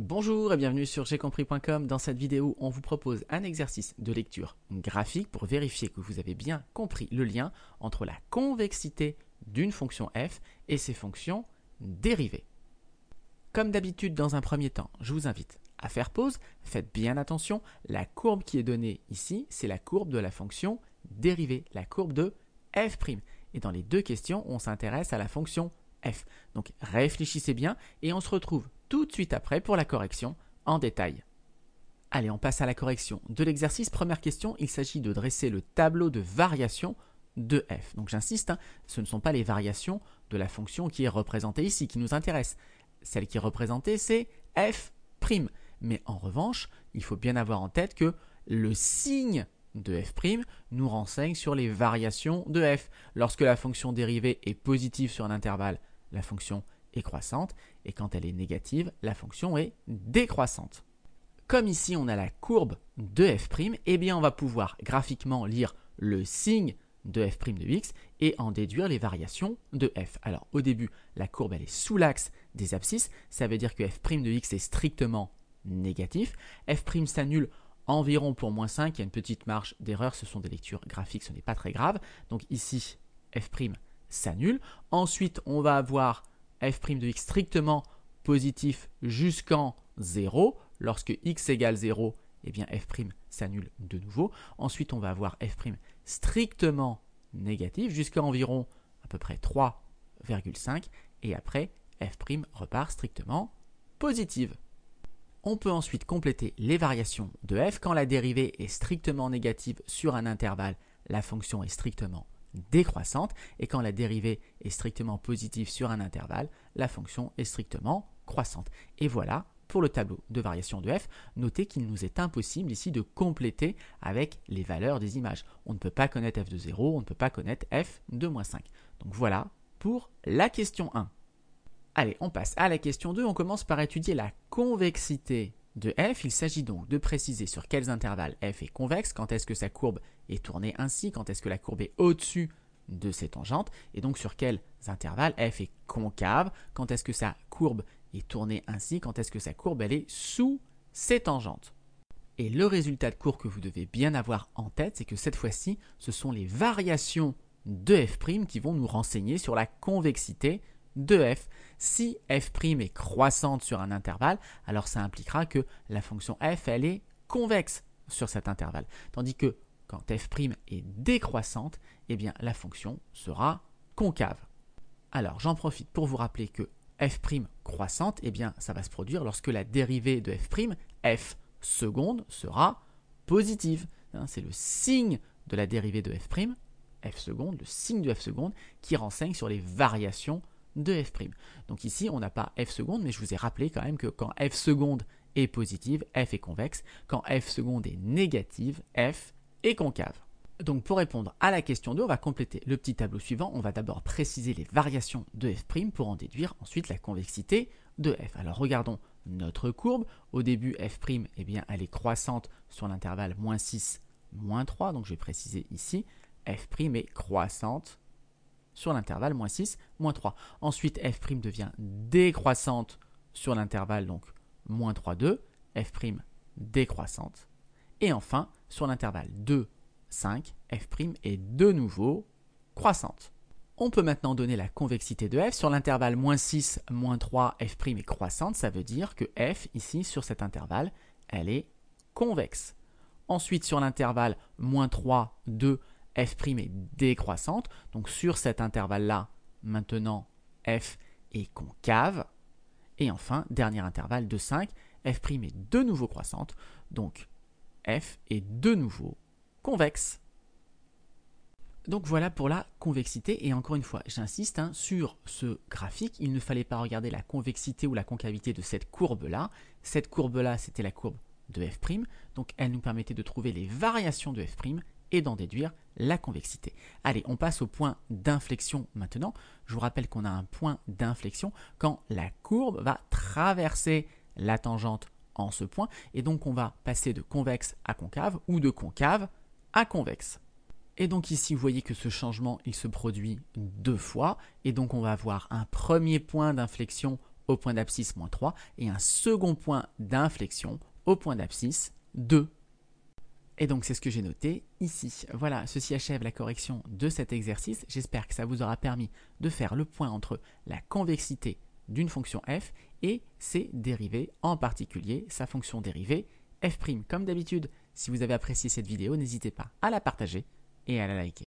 Bonjour et bienvenue sur compris.com. Dans cette vidéo, on vous propose un exercice de lecture graphique pour vérifier que vous avez bien compris le lien entre la convexité d'une fonction f et ses fonctions dérivées. Comme d'habitude dans un premier temps, je vous invite à faire pause, faites bien attention, la courbe qui est donnée ici, c'est la courbe de la fonction dérivée, la courbe de f'. Et dans les deux questions, on s'intéresse à la fonction f. Donc réfléchissez bien et on se retrouve tout de suite après pour la correction en détail. Allez, on passe à la correction de l'exercice. Première question, il s'agit de dresser le tableau de variation de f. Donc j'insiste, hein, ce ne sont pas les variations de la fonction qui est représentée ici qui nous intéresse. Celle qui est représentée, c'est f'. Mais en revanche, il faut bien avoir en tête que le signe de f' nous renseigne sur les variations de f. Lorsque la fonction dérivée est positive sur un intervalle, la fonction croissante et quand elle est négative, la fonction est décroissante. Comme ici on a la courbe de f', eh bien on va pouvoir graphiquement lire le signe de f' de x et en déduire les variations de f. Alors au début, la courbe elle est sous l'axe des abscisses, ça veut dire que f' de x est strictement négatif. f' s'annule environ pour moins 5, il y a une petite marge d'erreur, ce sont des lectures graphiques, ce n'est pas très grave. Donc ici, f' s'annule. Ensuite, on va avoir f' de x strictement positif jusqu'en 0. Lorsque x égale 0, eh bien f' s'annule de nouveau. Ensuite, on va avoir f' strictement négatif jusqu'à environ à peu près 3,5 et après f' repart strictement positive. On peut ensuite compléter les variations de f. Quand la dérivée est strictement négative sur un intervalle, la fonction est strictement décroissante et quand la dérivée est strictement positive sur un intervalle, la fonction est strictement croissante. Et voilà pour le tableau de variation de f, notez qu'il nous est impossible ici de compléter avec les valeurs des images. On ne peut pas connaître f de 0, on ne peut pas connaître f de moins 5. Donc voilà pour la question 1. Allez, on passe à la question 2. On commence par étudier la convexité de f, il s'agit donc de préciser sur quels intervalles f est convexe, quand est-ce que sa courbe est tournée ainsi, quand est-ce que la courbe est au-dessus de ses tangentes, et donc sur quels intervalles f est concave, quand est-ce que sa courbe est tournée ainsi, quand est-ce que sa courbe est sous ses tangentes. Et le résultat de cours que vous devez bien avoir en tête, c'est que cette fois-ci, ce sont les variations de f' qui vont nous renseigner sur la convexité de f. Si f' est croissante sur un intervalle, alors ça impliquera que la fonction f, elle est convexe sur cet intervalle. Tandis que quand f' est décroissante, eh bien la fonction sera concave. Alors j'en profite pour vous rappeler que f' croissante, eh bien ça va se produire lorsque la dérivée de f', f seconde, sera positive. Hein, c'est le signe de la dérivée de f', f seconde, le signe de f seconde, qui renseigne sur les variations de f'. Donc ici, on n'a pas f seconde, mais je vous ai rappelé quand même que quand f seconde est positive, f est convexe. Quand f seconde est négative, f est concave. Donc pour répondre à la question 2, on va compléter le petit tableau suivant. On va d'abord préciser les variations de f' pour en déduire ensuite la convexité de f. Alors regardons notre courbe. Au début, f', eh bien, elle est croissante sur l'intervalle moins 6, moins 3. Donc je vais préciser ici, f' est croissante sur l'intervalle, moins 6, moins 3. Ensuite, f' devient décroissante sur l'intervalle, donc moins 3, 2, f' décroissante. Et enfin, sur l'intervalle 2, 5, f' est de nouveau croissante. On peut maintenant donner la convexité de f sur l'intervalle moins 6, moins 3, f' est croissante, ça veut dire que f, ici, sur cet intervalle, elle est convexe. Ensuite, sur l'intervalle moins 3, 2, f' est décroissante. Donc sur cet intervalle-là, maintenant, f est concave. Et enfin, dernier intervalle de 5, f' est de nouveau croissante. Donc f est de nouveau convexe. Donc voilà pour la convexité, et encore une fois, j'insiste, hein, sur ce graphique, il ne fallait pas regarder la convexité ou la concavité de cette courbe-là. Cette courbe-là, c'était la courbe de f', donc elle nous permettait de trouver les variations de f', et d'en déduire la convexité. Allez, on passe au point d'inflexion maintenant. Je vous rappelle qu'on a un point d'inflexion quand la courbe va traverser la tangente en ce point, et donc on va passer de convexe à concave ou de concave à convexe. Et donc ici, vous voyez que ce changement, il se produit deux fois, et donc on va avoir un premier point d'inflexion au point d'abscisse moins 3 et un second point d'inflexion au point d'abscisse 2. Et donc c'est ce que j'ai noté ici. Voilà, ceci achève la correction de cet exercice. J'espère que ça vous aura permis de faire le point entre la convexité d'une fonction f et ses dérivés, en particulier sa fonction dérivée f'. Comme d'habitude, si vous avez apprécié cette vidéo, n'hésitez pas à la partager et à la liker.